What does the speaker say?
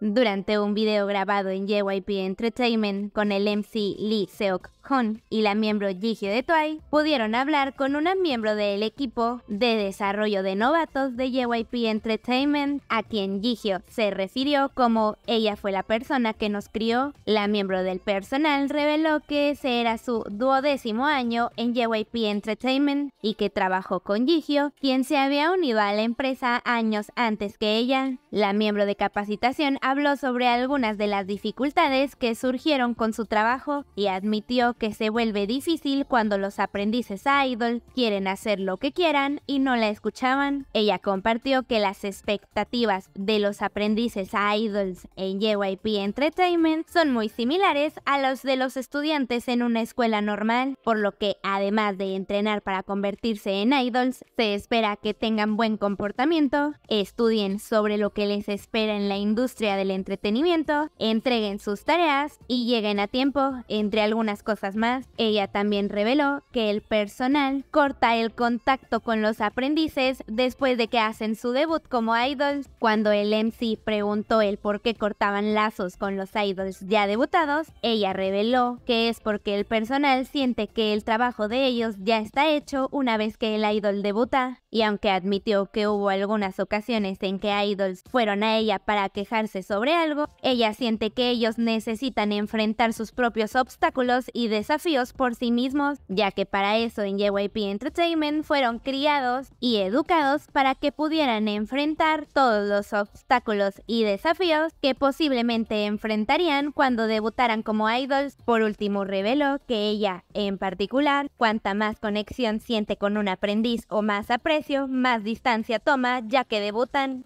Durante un video grabado en JYP Entertainment con el MC Lee Seok Hon y la miembro Jihyo de Twice, pudieron hablar con una miembro del equipo de desarrollo de novatos de JYP Entertainment, a quien Jihyo se refirió como ella fue la persona que nos crió. La miembro del personal reveló que ese era su duodécimo año en JYP Entertainment y que trabajó con Jihyo, quien se había unido a la empresa años antes que ella. La miembro de capacitación habló sobre algunas de las dificultades que surgieron con su trabajo y admitió que se vuelve difícil cuando los aprendices a Idol quieren hacer lo que quieran y no la escuchaban. Ella compartió que las expectativas de los aprendices a Idols en JYP Entertainment son muy similares a las de los estudiantes en una escuela normal, por lo que además de entrenar para convertirse en Idols, se espera que tengan buen comportamiento, estudien sobre lo que les espera en la industria del entretenimiento, entreguen sus tareas y lleguen a tiempo, entre algunas cosas más. Ella también reveló que el personal corta el contacto con los aprendices después de que hacen su debut como idols. Cuando el MC preguntó el por qué cortaban lazos con los idols ya debutados, ella reveló que es porque el personal siente que el trabajo de ellos ya está hecho una vez que el idol debuta y aunque admitió que hubo algunas ocasiones en que idols fueron a ella para quejarse sobre algo, ella siente que ellos necesitan enfrentar sus propios obstáculos y desafíos por sí mismos, ya que para eso en JYP Entertainment fueron criados y educados para que pudieran enfrentar todos los obstáculos y desafíos que posiblemente enfrentarían cuando debutaran como idols. Por último, reveló que ella, en particular, cuanta más conexión siente con un aprendiz o más aprecio, más distancia toma, ya que debutan